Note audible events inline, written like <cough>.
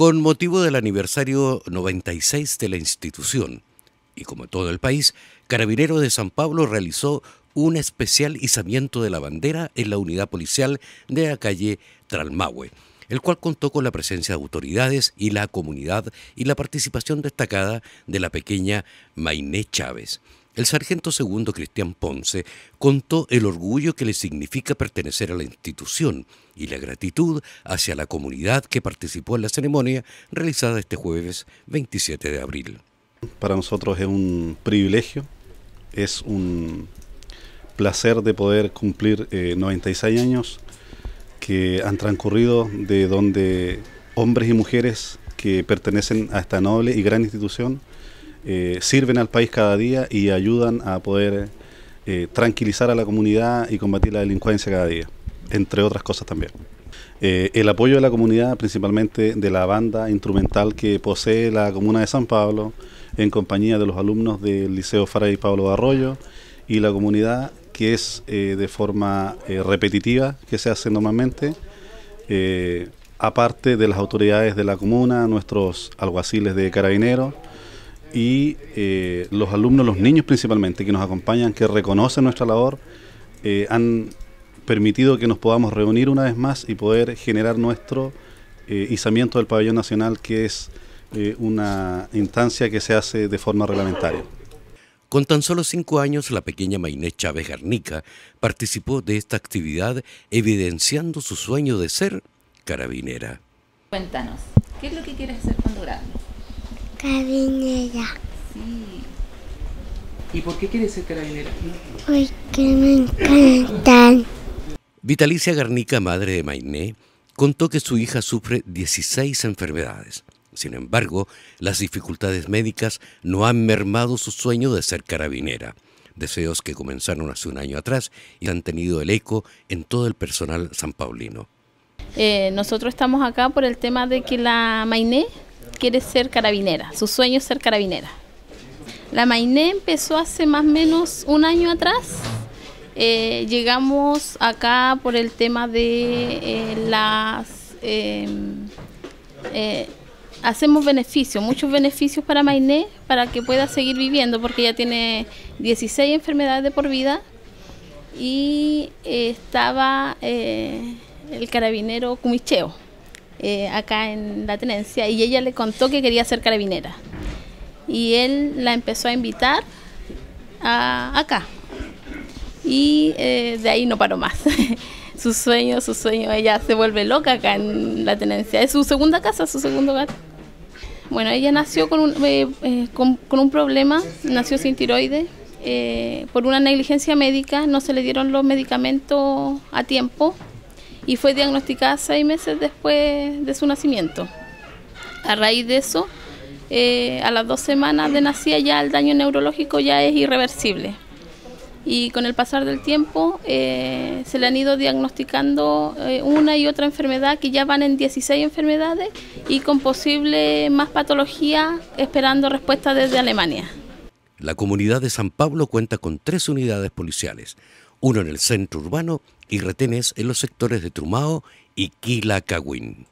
Con motivo del aniversario 96 de la institución, y como todo el país, Carabinero de San Pablo realizó un especial izamiento de la bandera en la unidad policial de la calle Tralmahue, el cual contó con la presencia de autoridades y la comunidad y la participación destacada de la pequeña Mainé Chávez. El sargento segundo Cristian Ponce contó el orgullo que le significa pertenecer a la institución y la gratitud hacia la comunidad que participó en la ceremonia realizada este jueves 27 de abril. Para nosotros es un privilegio, es un placer de poder cumplir 96 eh, años que han transcurrido de donde hombres y mujeres que pertenecen a esta noble y gran institución eh, sirven al país cada día y ayudan a poder eh, tranquilizar a la comunidad y combatir la delincuencia cada día, entre otras cosas también. Eh, el apoyo de la comunidad, principalmente de la banda instrumental que posee la comuna de San Pablo, en compañía de los alumnos del Liceo Faray Pablo Arroyo y la comunidad que es de forma repetitiva, que se hace normalmente, aparte de las autoridades de la comuna, nuestros alguaciles de carabineros, y eh, los alumnos, los niños principalmente, que nos acompañan, que reconocen nuestra labor, eh, han permitido que nos podamos reunir una vez más y poder generar nuestro eh, izamiento del pabellón nacional, que es una instancia que se hace de forma reglamentaria. Con tan solo cinco años, la pequeña Mainé Chávez Garnica participó de esta actividad evidenciando su sueño de ser carabinera. Cuéntanos, ¿qué es lo que quieres hacer cuando grande? Carabinera. Sí. ¿Y por qué quieres ser carabinera? Porque me encantan. Vitalicia Garnica, madre de Mainé, contó que su hija sufre 16 enfermedades. Sin embargo, las dificultades médicas no han mermado su sueño de ser carabinera, deseos que comenzaron hace un año atrás y han tenido el eco en todo el personal sanpaulino. paulino... Eh, nosotros estamos acá por el tema de que la Mainé quiere ser carabinera, su sueño es ser carabinera. La Mainé empezó hace más o menos un año atrás. Eh, llegamos acá por el tema de eh, las... Em, eh, hacemos beneficios, muchos beneficios para Mainé, para que pueda seguir viviendo, porque ya tiene 16 enfermedades de por vida y estaba el carabinero Cumicheo. Eh, acá en la tenencia y ella le contó que quería ser carabinera. Y él la empezó a invitar acá. Y eh, de ahí no paró más. <laughs> su sueño, su sueño, ella se vuelve loca acá en la tenencia. Es su segunda casa, su segundo gato. Bueno, ella nació eh, con un, problema, nació sin tiroides. por una negligencia médica, no se le dieron los medicamentos a tiempo y fue diagnosticada seis meses después de su nacimiento. A raíz de eso, eh, a las dos semanas de nacida ya el daño neurológico ya es irreversible. Y con el pasar del tiempo eh, se le han ido diagnosticando eh, una y otra enfermedad que ya van en 16 enfermedades y con posible más patología esperando respuesta desde Alemania. La comunidad de San Pablo cuenta con tres unidades policiales, uno en el centro urbano y retenes en los sectores de Trumao y Quilacagüín.